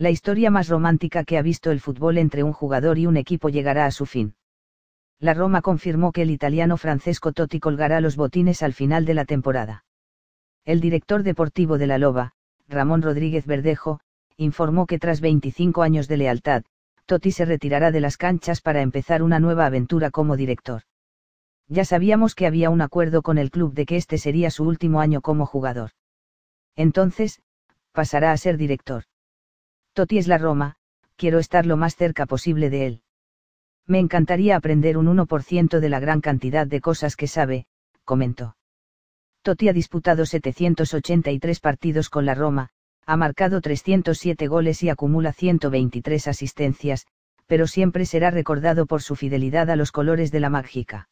La historia más romántica que ha visto el fútbol entre un jugador y un equipo llegará a su fin. La Roma confirmó que el italiano Francesco Totti colgará los botines al final de la temporada. El director deportivo de la Loba, Ramón Rodríguez Verdejo, informó que tras 25 años de lealtad, Totti se retirará de las canchas para empezar una nueva aventura como director. Ya sabíamos que había un acuerdo con el club de que este sería su último año como jugador. Entonces, pasará a ser director. Toti es la Roma, quiero estar lo más cerca posible de él. Me encantaría aprender un 1% de la gran cantidad de cosas que sabe, comentó. Totti ha disputado 783 partidos con la Roma, ha marcado 307 goles y acumula 123 asistencias, pero siempre será recordado por su fidelidad a los colores de la mágica.